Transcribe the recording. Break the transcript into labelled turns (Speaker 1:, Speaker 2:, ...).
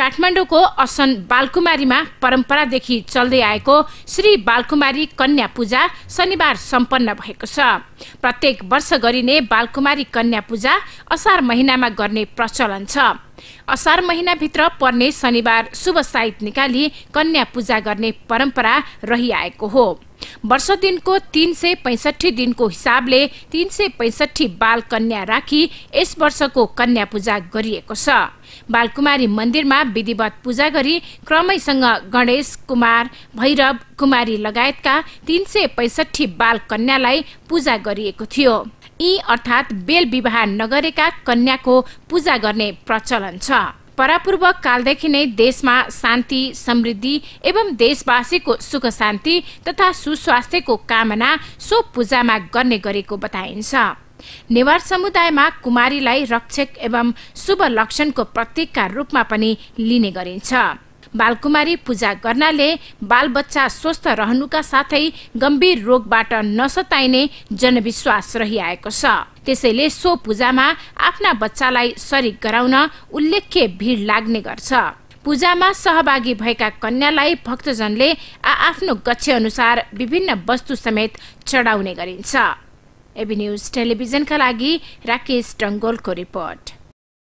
Speaker 1: काठमाडौँको असन बालकुमारीमा परम्परादेखि चल्दै आएको श्री बालकुमारी कन्या पूजा शनिबार सम्पन्न भएको छ प्रत्येक वर्ष गरिने बालकुमारी कन्या पूजा असार महिनामा गर्ने प्रचलन छ असार महिनाभित्र पर्ने शनिबार शुभ साइत निकाली कन्या पूजा गर्ने परम्परा रहिआएको हो वर्ष दिनको तीन सय पैसठी दिनको हिसाबले तीन सय पैसठी बाल कन्या राखी यस वर्षको कन्या पूजा गरिएको छ बालकुमारी मन्दिरमा विधिवत पूजा गरी क्रमैसँग गणेश कुमार भैरव कुमारी लगायतका तीन सय पैसठी बाल कन्यालाई पूजा गरिएको थियो यी अर्थात् बेल विवाह नगरेका कन्याको पूजा गर्ने प्रचलन छ परापूर्व कालदेखि नै देशमा शान्ति समृद्धि एवं देशवासीको सुख शान्ति तथा सुस्वास्थ्यको कामना सो पूजामा गर्ने गरेको बताइन्छ नेवार समुदायमा कुमारीलाई रक्षक एवं शुभ लक्षणको प्रतीकका रूपमा पनि लिने गरिन्छ बालकुमारी पूजा गर्नाले बालबच्चा स्वस्थ रहनुका साथै गम्भीर रोगबाट नसताइने जनविश्वास रहिआएको छ त्यसैले सो पूजामा आफ्ना बच्चालाई सरिक गराउन उल्लेख्य भिड लाग्ने गर्छ पूजामा सहभागी भएका कन्यालाई भक्तजनले आफ्नो आआफ्नो अनुसार विभिन्न वस्तु समेत चढाउने गरिन्छ एबी टेलिभिजनका लागि राकेश डङ्गोलको रिपोर्ट